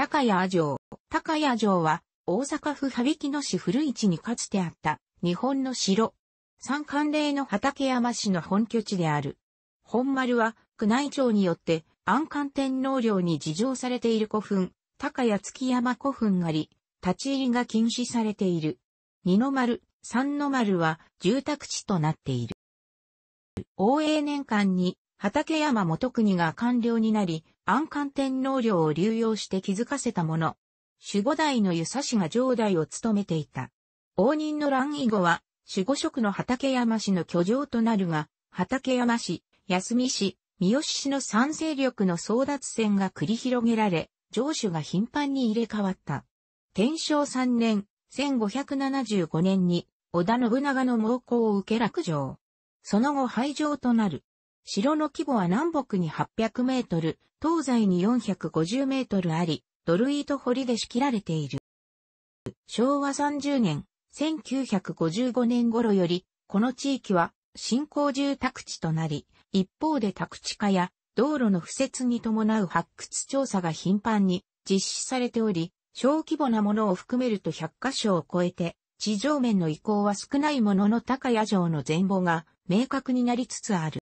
高谷城。高谷城は、大阪府羽曳野市古市にかつてあった、日本の城。三関霊の畠山市の本拠地である。本丸は、宮内庁によって、安官天皇陵に自情されている古墳、高谷月山古墳があり、立ち入りが禁止されている。二の丸、三の丸は、住宅地となっている。応永年間に、畠山元国が官僚になり、安官天皇陵を流用して気づかせたもの。守護代の湯佐氏が上代を務めていた。応仁の乱以後は、守護職の畠山氏の居城となるが、畠山氏、安美氏、三好氏の三勢力の争奪戦が繰り広げられ、城主が頻繁に入れ替わった。天正3年、1575年に、織田信長の猛攻を受け落城。その後廃城となる。城の規模は南北に800メートル、東西に450メートルあり、ドルイート堀で仕切られている。昭和30年、1955年頃より、この地域は新興住宅地となり、一方で宅地化や道路の敷設に伴う発掘調査が頻繁に実施されており、小規模なものを含めると100カ所を超えて、地上面の移行は少ないものの高屋城の全貌が明確になりつつある。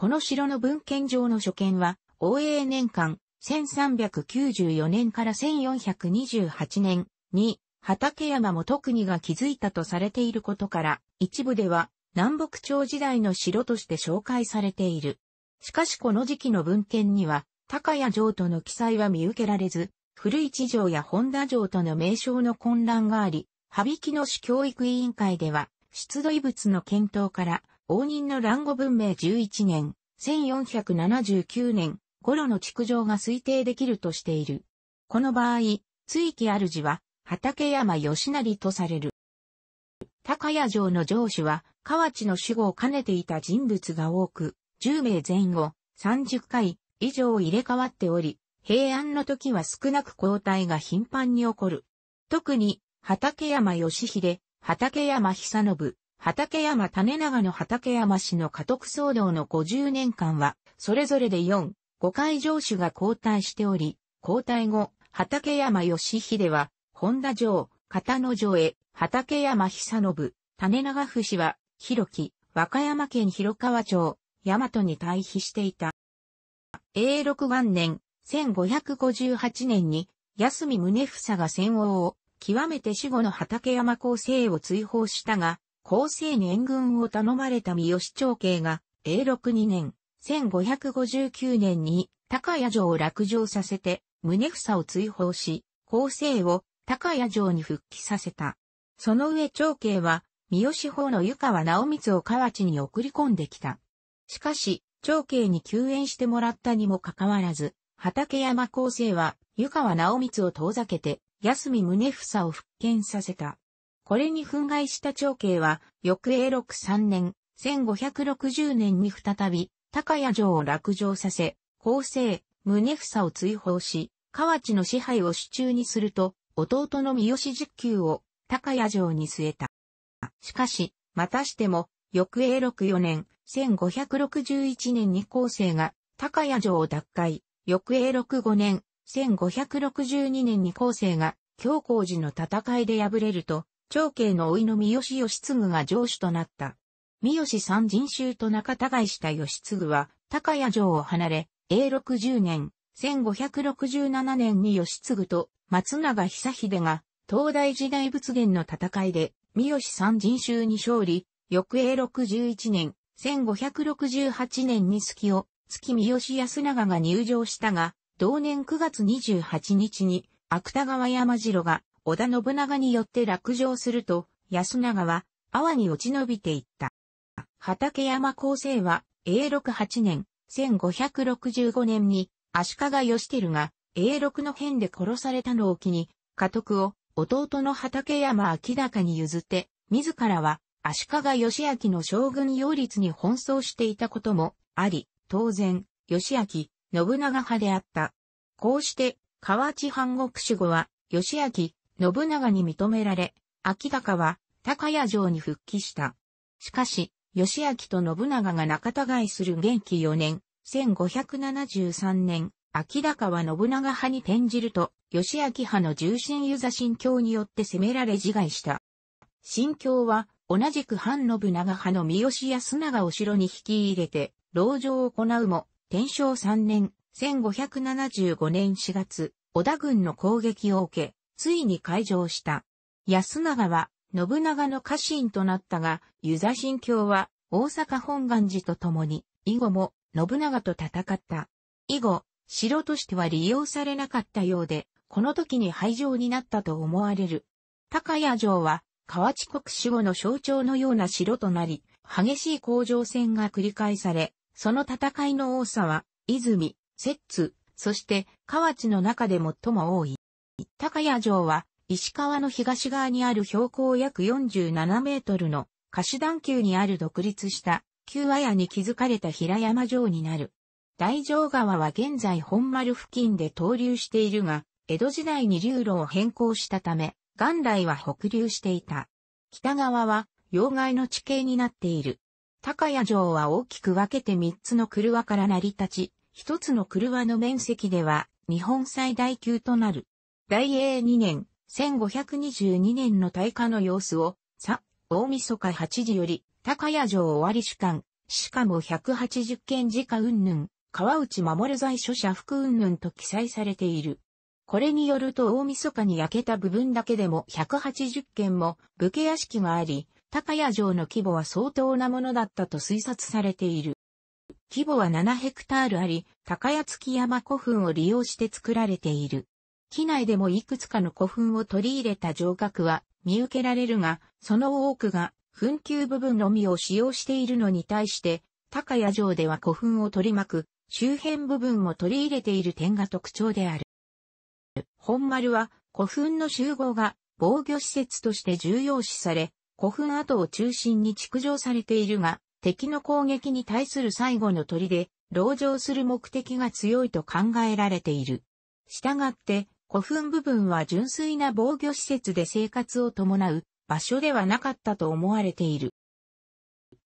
この城の文献上の所見は、応永年間、1394年から1428年に、畠山も特にが築いたとされていることから、一部では南北朝時代の城として紹介されている。しかしこの時期の文献には、高谷城との記載は見受けられず、古市城や本田城との名称の混乱があり、羽引の市教育委員会では、出土遺物の検討から、応仁の乱語文明11年、1479年頃の築城が推定できるとしている。この場合、追記主は、畠山義成とされる。高谷城の城主は、河内の守護を兼ねていた人物が多く、10名前後、30回以上入れ替わっており、平安の時は少なく交代が頻繁に起こる。特に、畠山義秀、畠山久信、畠山種長の畠山氏の家督騒動の50年間は、それぞれで4、5回上主が交代しており、交代後、畠山義秀は、本田城、片野城へ、畠山久信、種長府氏は、広木、和歌山県広川町、大和に退避していた。永禄元年、1558年に、安見宗房が戦王を、極めて死後の畠山後世を追放したが、厚生年軍を頼まれた三好長慶が、永禄2年、1559年に高谷城を落城させて、宗房を追放し、後世を高谷城に復帰させた。その上長慶は、三好法の湯川直光を河内に送り込んできた。しかし、長慶に救援してもらったにもかかわらず、畠山厚生は湯川直光を遠ざけて、安見宗房を復権させた。これに憤慨した長慶は、翌永禄3年、1560年に再び、高谷城を落城させ、後世、宗房を追放し、河内の支配を手中にすると、弟の三好実九を高谷城に据えた。しかし、またしても、翌永禄4年、1561年に後世が高谷城を奪回、翌永禄5年、1562年に後世が京光寺の戦いで敗れると、長兄の甥の三好義継が城主となった。三好三人衆と仲互いした義継は、高屋城を離れ、永禄10年、1567年に義継と松永久秀が、東大時代仏元の戦いで、三好三人衆に勝利、翌永禄11年、1568年に月を、月三好安永が入城したが、同年9月28日に、芥川山城が織田信長によって落城すると、安長は、阿波に落ち延びていった。畠山高生は、永禄8年、1565年に、足利義輝が、永禄の変で殺されたのを機に、家督を、弟の畠山明高に譲って、自らは、足利義明の将軍擁立に奔走していたこともあり、当然、義明、信長派であった。こうして、河内藩国守護は、義明、信長に認められ、秋高は高谷城に復帰した。しかし、義明と信長が仲違いする元気4年、1573年、秋高は信長派に転じると、義明派の重心ユザ神教によって攻められ自害した。神教は、同じく反信長派の三好康長を城に引き入れて、牢城を行うも、天正3年、1575年4月、織田軍の攻撃を受け、ついに開場した。安永は、信長の家臣となったが、湯座神教は、大阪本願寺と共に、以後も、信長と戦った。以後、城としては利用されなかったようで、この時に廃城になったと思われる。高谷城は、河内国守護の象徴のような城となり、激しい工場戦が繰り返され、その戦いの多さは、泉、摂津、そして河内の中で最も多い。高谷城は、石川の東側にある標高約47メートルの貸段丘にある独立した旧和屋に築かれた平山城になる。大城川は現在本丸付近で投流しているが、江戸時代に流路を変更したため、元来は北流していた。北側は洋外の地形になっている。高谷城は大きく分けて3つの車から成り立ち、1つの車の面積では日本最大級となる。大英2年、1522年の大火の様子を、さ、大晦日8時より、高屋城終わり主観、しかも180件自家云々、川内守在所者福云々と記載されている。これによると大晦日に焼けた部分だけでも180件も武家屋敷があり、高屋城の規模は相当なものだったと推察されている。規模は7ヘクタールあり、高屋月山古墳を利用して作られている。機内でもいくつかの古墳を取り入れた城郭は見受けられるが、その多くが墳丘部分のみを使用しているのに対して、高谷城では古墳を取り巻く周辺部分も取り入れている点が特徴である。本丸は古墳の集合が防御施設として重要視され、古墳跡を中心に築城されているが、敵の攻撃に対する最後の砦、籠城する目的が強いと考えられている。したがって、古墳部分は純粋な防御施設で生活を伴う場所ではなかったと思われている。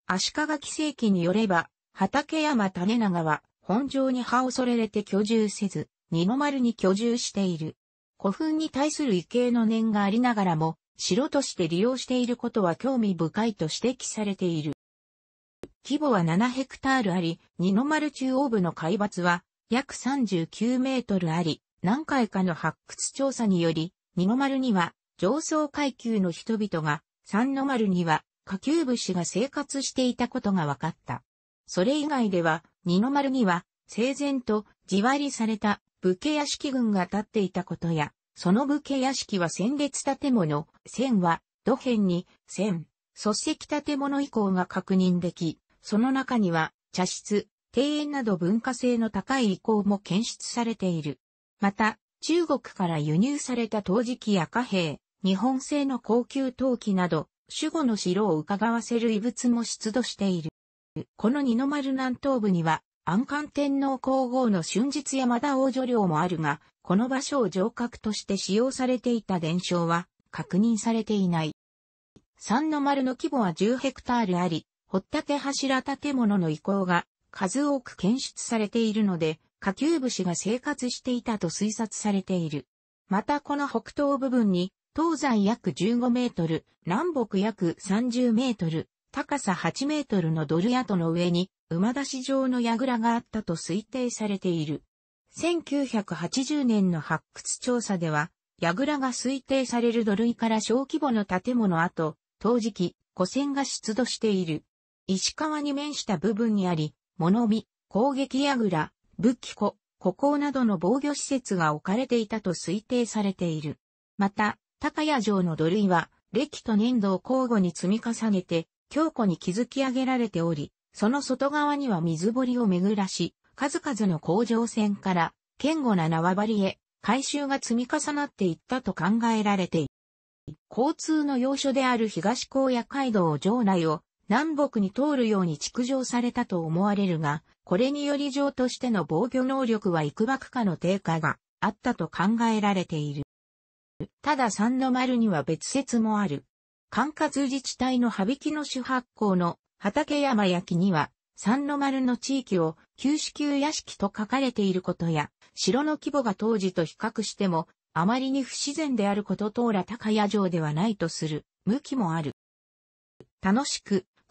足利紀世紀によれば、畠山種長は本庄に葉を恐れれて居住せず、二の丸に居住している。古墳に対する異形の念がありながらも、城として利用していることは興味深いと指摘されている。規模は7ヘクタールあり、二の丸中央部の海抜は約39メートルあり、何回かの発掘調査により、二の丸には上層階級の人々が、三の丸には下級武士が生活していたことが分かった。それ以外では、二の丸には、整然と地割りされた武家屋敷群が建っていたことや、その武家屋敷は戦列建物、線は土辺に線、即席建物以降が確認でき、その中には茶室、庭園など文化性の高い遺構も検出されている。また、中国から輸入された陶磁器や貨幣、日本製の高級陶器など、守護の城を伺わせる遺物も出土している。この二の丸南東部には、安官天皇皇后の春日山田王女陵もあるが、この場所を城郭として使用されていた伝承は確認されていない。三の丸の規模は10ヘクタールあり、掘っ立柱建物の遺構が数多く検出されているので、下級武士が生活していたと推察されている。またこの北東部分に、東西約15メートル、南北約30メートル、高さ8メートルのドル跡の上に、馬出し状の櫓があったと推定されている。1980年の発掘調査では、櫓が推定される土塁から小規模の建物跡、陶磁器、古戦が出土している。石川に面した部分にあり、物見、攻撃櫓、武器庫、孤高などの防御施設が置かれていたと推定されている。また、高屋城の土塁は、歴と粘土を交互に積み重ねて、強固に築き上げられており、その外側には水堀を巡らし、数々の工場船から、堅固な縄張りへ、改修が積み重なっていったと考えられている。交通の要所である東高野街道城内を南北に通るように築城されたと思われるが、これにより城としての防御能力は幾幕かの低下があったと考えられている。ただ三の丸には別説もある。管轄自治体の羽引の主発行の畠山焼には、三の丸の地域を旧市旧屋敷と書かれていることや、城の規模が当時と比較しても、あまりに不自然であることとら高屋城ではないとする、向きもある。楽しく、